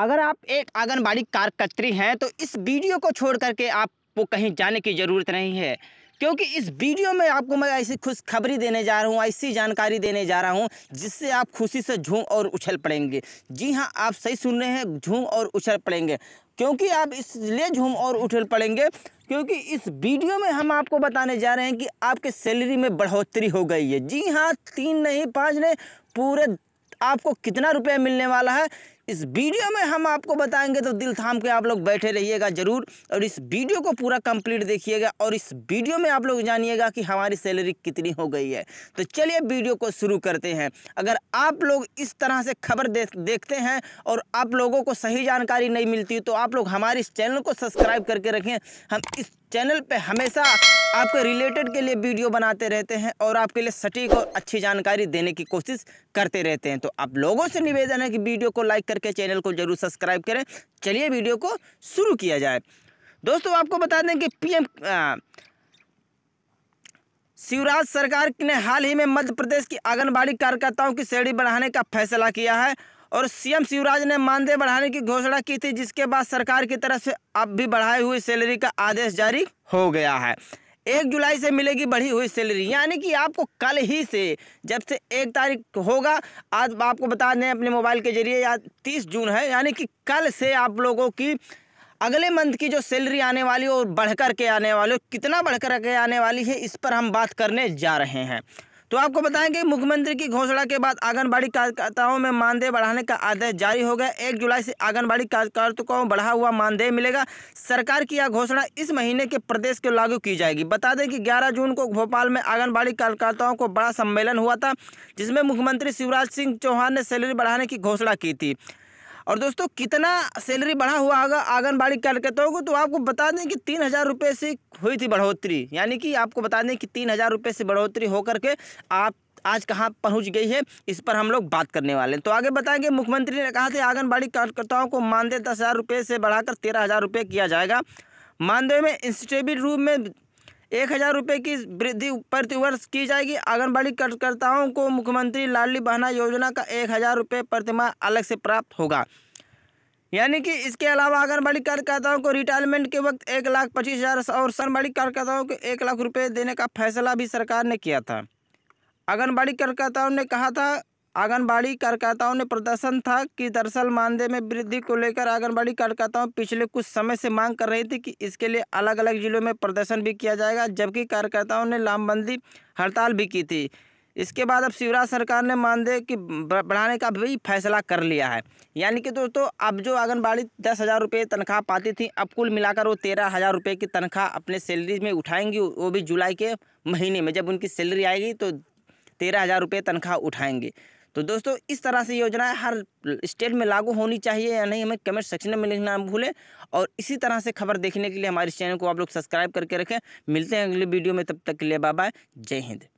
अगर आप एक आंगनबाड़ी कार्यकर्त्री हैं तो इस वीडियो को छोड़ करके आपको कहीं जाने की ज़रूरत नहीं है क्योंकि इस वीडियो में आपको मैं ऐसी खुशखबरी देने जा रहा हूँ ऐसी जानकारी देने जा रहा हूँ जिससे आप खुशी से झूम और उछल पड़ेंगे जी हाँ आप सही सुन रहे हैं झूम और उछल पड़ेंगे क्योंकि आप इसलिए झूम और उछल पड़ेंगे क्योंकि इस वीडियो में हम आपको बताने जा रहे हैं कि आपके सैलरी में बढ़ोतरी हो गई है जी हाँ तीन नहीं पाँच नहीं पूरे आपको कितना रुपया मिलने वाला है इस वीडियो में हम आपको बताएंगे तो दिल थाम के आप लोग बैठे रहिएगा ज़रूर और इस वीडियो को पूरा कंप्लीट देखिएगा और इस वीडियो में आप लोग जानिएगा कि हमारी सैलरी कितनी हो गई है तो चलिए वीडियो को शुरू करते हैं अगर आप लोग इस तरह से खबर दे, देखते हैं और आप लोगों को सही जानकारी नहीं मिलती तो आप लोग हमारे इस चैनल को सब्सक्राइब करके रखें हम इस चैनल पे हमेशा आपके रिलेटेड के लिए वीडियो बनाते रहते हैं और आपके लिए सटीक और अच्छी जानकारी देने की कोशिश करते रहते हैं तो आप लोगों से निवेदन है कि वीडियो को लाइक करके चैनल को जरूर सब्सक्राइब करें चलिए वीडियो को शुरू किया जाए दोस्तों आपको बता दें कि पीएम शिवराज सरकार ने हाल ही में मध्य प्रदेश की आंगनबाड़ी कार्यकर्ताओं की श्रेणी बढ़ाने का फैसला किया है और सीएम शिवराज ने मानदेय बढ़ाने की घोषणा की थी जिसके बाद सरकार की तरफ से अब भी बढ़ाई हुई सैलरी का आदेश जारी हो गया है एक जुलाई से मिलेगी बढ़ी हुई सैलरी यानी कि आपको कल ही से जब से एक तारीख होगा आज आपको बता दें अपने मोबाइल के जरिए या तीस जून है यानी कि कल से आप लोगों की अगले मंथ की जो सैलरी आने वाली और बढ़कर के आने वाली कितना बढ़कर के आने वाली है इस पर हम बात करने जा रहे हैं तो आपको बताएं कि मुख्यमंत्री की घोषणा के बाद आंगनबाड़ी कार्यकर्ताओं में मानदेय बढ़ाने का आदेश जारी हो गया एक जुलाई से आंगनबाड़ी कार्यकर्ताओं को बढ़ा हुआ मानदेय मिलेगा सरकार की यह घोषणा इस महीने के प्रदेश के लागू की जाएगी बता दें कि ग्यारह जून को भोपाल में आंगनबाड़ी कार्यकर्ताओं को बड़ा सम्मेलन हुआ था जिसमें मुख्यमंत्री शिवराज सिंह चौहान ने सैलरी बढ़ाने की घोषणा की थी और दोस्तों कितना सैलरी बढ़ा हुआ होगा आंगनबाड़ी कार्यकर्ताओं को तो आपको बता दें कि तीन हज़ार रुपये से हुई थी बढ़ोतरी यानी कि आपको बता दें कि तीन हज़ार रुपये से बढ़ोतरी होकर के आप आज कहाँ पहुँच गई है इस पर हम लोग बात करने वाले हैं तो आगे बताएंगे मुख्यमंत्री ने कहा कि आंगनबाड़ी कार्यकर्ताओं को मानदेय दस हज़ार रुपये से बढ़ाकर तेरह हज़ार रुपये किया जाएगा मानदेय में इंस्टेबिल रूप में एक हज़ार रुपये की वृद्धि प्रतिवर्ष की जाएगी आंगनबाड़ी कार्यकर्ताओं को मुख्यमंत्री लाडली बहना योजना का एक हज़ार रुपये प्रतिमाह अलग से प्राप्त होगा यानी कि इसके अलावा आंगनबाड़ी कार्यकर्ताओं को रिटायरमेंट के वक्त एक लाख पच्चीस हज़ार और सनबाड़ी कार्यकर्ताओं को एक लाख रुपये देने का फैसला भी सरकार ने किया था आंगनबाड़ी कार्यकर्ताओं ने कहा था आंगनबाड़ी कार्यकर्ताओं ने प्रदर्शन था कि दरअसल मानदेय में वृद्धि को लेकर आंगनबाड़ी कार्यकर्ताओं पिछले कुछ समय से मांग कर रही थी कि इसके लिए अलग अलग जिलों में प्रदर्शन भी किया जाएगा जबकि कार्यकर्ताओं ने लामबंदी हड़ताल भी की थी इसके बाद अब शिवराज सरकार ने मानदेय की बढ़ाने का भी फैसला कर लिया है यानी कि दोस्तों अब जो आंगनबाड़ी दस हज़ार रुपये तनख्वाह पाती थी अब कुल मिलाकर वो तेरह हज़ार रुपये की तनख्वाह अपने सैलरी में उठाएंगी वो भी जुलाई के महीने में जब उनकी सैलरी आएगी तो तेरह हज़ार रुपये तनख्वाह उठाएंगे तो दोस्तों इस तरह से योजनाएं हर स्टेट में लागू होनी चाहिए या नहीं हमें कमेंट सेक्शन में लिखना भूलें और इसी तरह से खबर देखने के लिए हमारे चैनल को आप लोग सब्सक्राइब करके रखें मिलते हैं अगले वीडियो में तब तक के लिए बाय जय हिंद